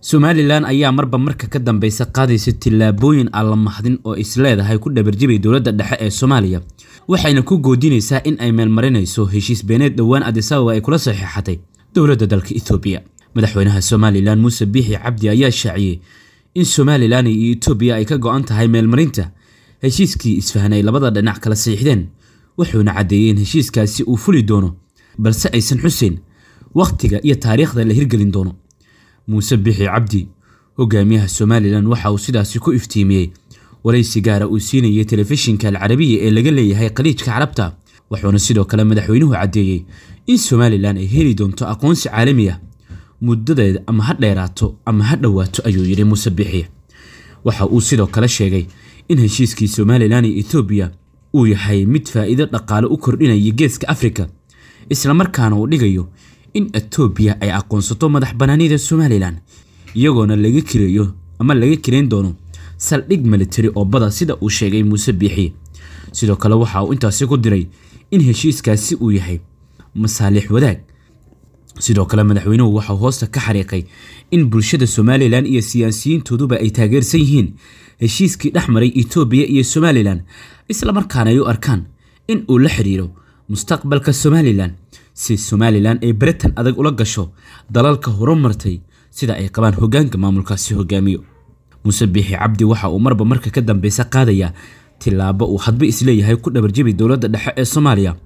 somalilan ayaa marba marka ka dambeysa qaadaysa tillaabooyin aan la mahdin oo isleedahay ku dhabarjibay dowladda dhexe ee soomaaliya waxayna ku goodinaysaa in ay meelmarinayso heshiis beeneed dhowaan adisababa ay kula saxiixatay dowladda dalka etoobiya madaxweynaha somalilan muuse biixi cabdi ayaa shaaciyey in somalilan iyo etoobiya ay ka go-an tahay meelmarinta heshiiskii isfahan ay labada dhinac kala saxiixdeen wuxuuna caddeeyey in heshiiskaasi uu fuli doono balse aysan xuseen wakhtiga iyo taariikhda la hirgelin doono muuse bixi cabdi hogaamiyaha somalilan waxa uu sidaasi ku iftiimiyey waraysi gaara uu siinayay telefishinka alcarabiya ee laga leeyahay khaliijka carabta wuxuuna sidoo kale madaxweynuhu caddeeyey in somalilan ay heli doonto aqoonsi caalami ah muddadeeda ama ha dheeraato ama ha dhowaato ayuu yidhi muuse bixi waxa uu sidoo kale sheegay in heshiiskii somalilan iyo etoobiya uu yahay mid faa'iido dhaqaale u kordhinaya geeska afrika isla markaana uu dhigayo in etoobiya ay aqoonsato madax banaanida somalilan iyagoona laga kireeyo ama laga kireyn doono saldhig militari oo bada sida uu sheegay muuse biixi sidoo kale waxa uu intaasi ku diray in heshiiskaasi uu yahay masaalix wadaag sidoo kale madaxweynuhu waxau hoosta ka xariiqay in bulshada somalilan iyo siyaasiyiintooduba ay taageersan yihiin heshiiskii dhex maray etoobiya iyo somalilan islamarkaana ay u arkaan in uu la xidhiiro mustaqbalka somalilan si somalilan ay baritan adag ula gasho dalalka horumartay sida ay qabaan hogaanka maamulkaasi hogaamiyo muuse biixi cabdi waxa uu marba marka ka dambeysa qaadayaa tilaabo uu hadba isleeyahay ku dhabarjabi dowladda dhexe ee soomaaliya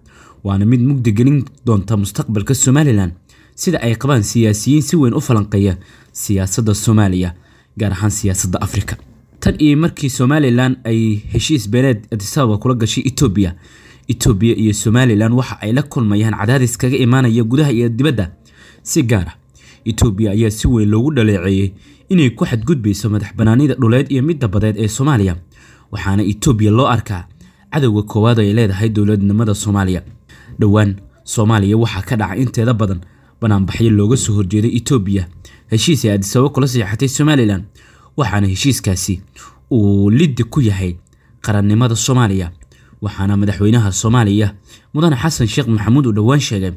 waana mid mugdi gelin doonta mustaqbalka somalilan sida ay qabaan siyaasiyiin si weyn u falanqeeya siyaasadda soomaaliya gaar ahaan siyaasadda afrika tan iyo markii somalilan ay heshiis beeneed adisababa kula gashay etoobiya etoobiya iyo somalilan waxa ay la kulmayaan cadaadis kaga imaanaya gudaha iyo dibadda si gaar ah etoobiya ayaa si weyn loogu dhaleeceeyey inay ku xadgudbayso madax banaanida dhuleed iyo midda badeed ee soomaaliya waxaana itoobiya loo arkaa cadowga koowaad ay leedahay dowladnimada soomaaliya dhowaan soomaaliya waxaa ka dhacay inteeda badan banaanbaxyo looga soo horjeeday etoobiya heshiis ay addisababa kula seexatay somalilan waxaana heshiiskaasi uu liddi ku yahay qarannimada soomaaliya waxaana madaxweynaha soomaaliya mudane xasan sheekh maxamuud uu dhowaan sheegay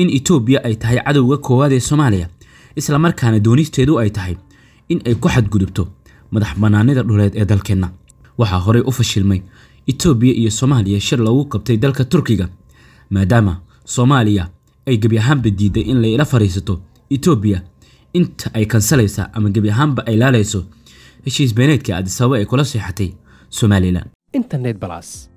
in etoobiya ay tahay cadowga koowaad ee soomaaliya isla markaana doonisteedu ay tahay in ay ku xadgudubto madax bannaanida dhuleed ee dalkeenna waxaa horey u fashilmay etoobiya iyo soomaaliya shir loogu qabtay dalka turkiga maadaama soomaaliya ay gebi ahaanba diiday in layla fadhiisato etoobiya inta ay kansalaysa ama gebi ahaanba ay laalayso heshiis beeneedka adisababa ay kula seexatay somalilan internet balas